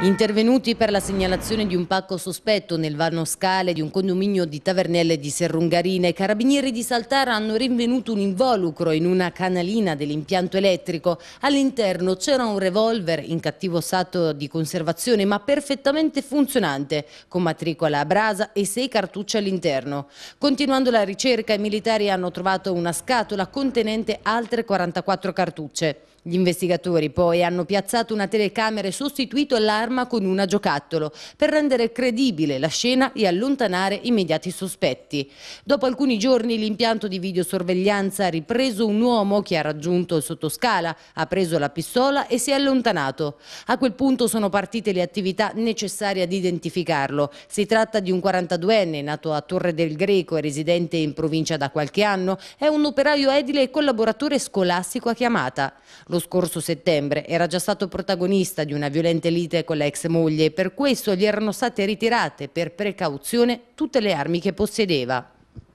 Intervenuti per la segnalazione di un pacco sospetto nel vano scale di un condominio di Tavernelle di Serrungarina, i carabinieri di Saltara hanno rinvenuto un involucro in una canalina dell'impianto elettrico. All'interno c'era un revolver in cattivo stato di conservazione ma perfettamente funzionante, con matricola a brasa e sei cartucce all'interno. Continuando la ricerca, i militari hanno trovato una scatola contenente altre 44 cartucce. Gli investigatori poi hanno piazzato una telecamera e sostituito l'arma l'arma con una giocattolo per rendere credibile la scena e allontanare immediati sospetti. Dopo alcuni giorni l'impianto di videosorveglianza ha ripreso un uomo che ha raggiunto il sottoscala, ha preso la pistola e si è allontanato. A quel punto sono partite le attività necessarie ad identificarlo. Si tratta di un 42enne nato a Torre del Greco e residente in provincia da qualche anno. È un operaio edile e collaboratore scolastico a chiamata. Lo scorso settembre era già stato protagonista di una violenta lite con l'ex moglie, per questo gli erano state ritirate per precauzione tutte le armi che possedeva.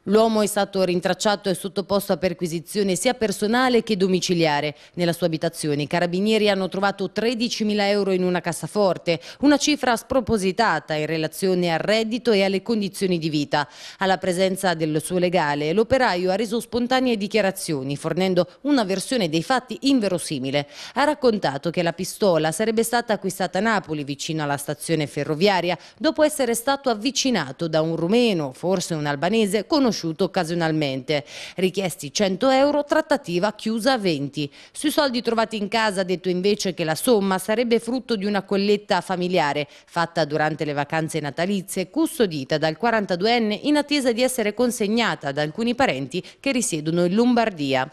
L'uomo è stato rintracciato e sottoposto a perquisizione sia personale che domiciliare. Nella sua abitazione i carabinieri hanno trovato 13.000 euro in una cassaforte, una cifra spropositata in relazione al reddito e alle condizioni di vita. Alla presenza del suo legale l'operaio ha reso spontanee dichiarazioni fornendo una versione dei fatti inverosimile. Ha raccontato che la pistola sarebbe stata acquistata a Napoli vicino alla stazione ferroviaria dopo essere stato avvicinato da un rumeno, forse un albanese, conosciuto riconosciuto occasionalmente. Richiesti 100 euro, trattativa chiusa a 20. Sui soldi trovati in casa ha detto invece che la somma sarebbe frutto di una colletta familiare fatta durante le vacanze natalizie, custodita dal 42enne in attesa di essere consegnata ad alcuni parenti che risiedono in Lombardia.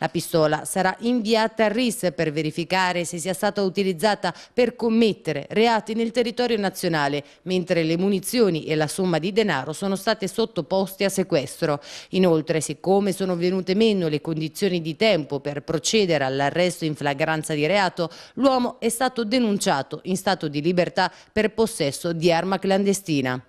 La pistola sarà inviata a RIS per verificare se sia stata utilizzata per commettere reati nel territorio nazionale, mentre le munizioni e la somma di denaro sono state sottoposte a sequestro. Inoltre, siccome sono venute meno le condizioni di tempo per procedere all'arresto in flagranza di reato, l'uomo è stato denunciato in stato di libertà per possesso di arma clandestina.